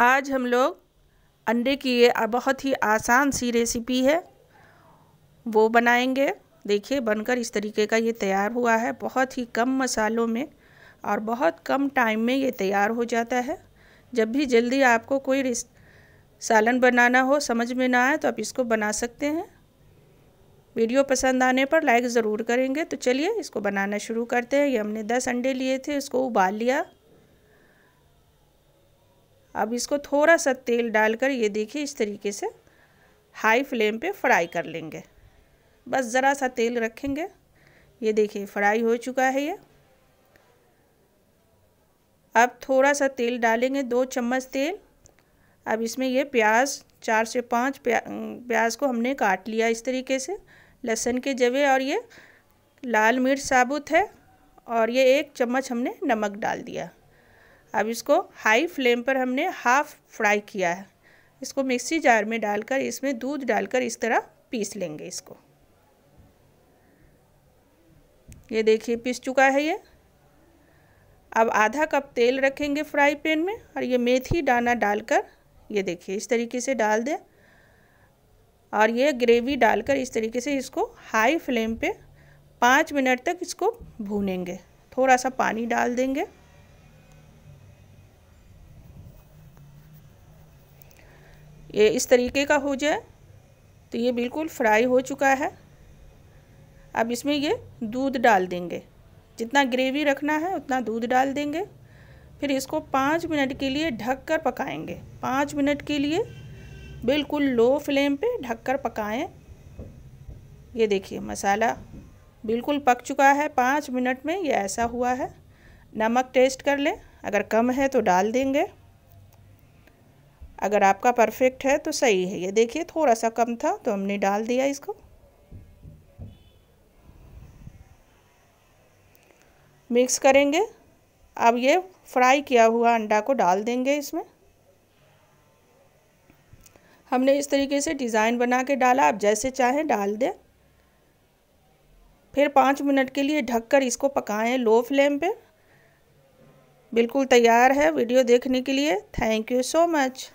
आज हम लोग अंडे की ये बहुत ही आसान सी रेसिपी है वो बनाएंगे देखिए बनकर इस तरीके का ये तैयार हुआ है बहुत ही कम मसालों में और बहुत कम टाइम में ये तैयार हो जाता है जब भी जल्दी आपको कोई सालन बनाना हो समझ में ना आए तो आप इसको बना सकते हैं वीडियो पसंद आने पर लाइक ज़रूर करेंगे तो चलिए इसको बनाना शुरू करते हैं ये हमने दस अंडे लिए थे इसको उबाल लिया अब इसको थोड़ा सा तेल डालकर ये देखिए इस तरीके से हाई फ्लेम पे फ्राई कर लेंगे बस ज़रा सा तेल रखेंगे ये देखिए फ्राई हो चुका है ये अब थोड़ा सा तेल डालेंगे दो चम्मच तेल अब इसमें ये प्याज चार से पाँच प्या, प्याज को हमने काट लिया इस तरीके से लहसुन के जवे और ये लाल मिर्च साबुत है और ये एक चम्मच हमने नमक डाल दिया अब इसको हाई फ्लेम पर हमने हाफ फ्राई किया है इसको मिक्सी जार में डालकर इसमें दूध डालकर इस तरह पीस लेंगे इसको ये देखिए पीस चुका है ये अब आधा कप तेल रखेंगे फ्राई पैन में और ये मेथी दाना डालकर ये देखिए इस तरीके से डाल दें और ये ग्रेवी डालकर इस तरीके से इसको हाई फ्लेम पे पाँच मिनट तक इसको भूनेंगे थोड़ा सा पानी डाल देंगे ये इस तरीके का हो जाए तो ये बिल्कुल फ्राई हो चुका है अब इसमें ये दूध डाल देंगे जितना ग्रेवी रखना है उतना दूध डाल देंगे फिर इसको पाँच मिनट के लिए ढक कर पकाएँगे पाँच मिनट के लिए बिल्कुल लो फ्लेम पे ढक कर पकाएँ ये देखिए मसाला बिल्कुल पक चुका है पाँच मिनट में ये ऐसा हुआ है नमक टेस्ट कर लें अगर कम है तो डाल देंगे अगर आपका परफेक्ट है तो सही है ये देखिए थोड़ा सा कम था तो हमने डाल दिया इसको मिक्स करेंगे अब ये फ्राई किया हुआ अंडा को डाल देंगे इसमें हमने इस तरीके से डिज़ाइन बना के डाला आप जैसे चाहें डाल दें फिर पाँच मिनट के लिए ढककर इसको पकाएं लो फ्लेम पे बिल्कुल तैयार है वीडियो देखने के लिए थैंक यू सो मच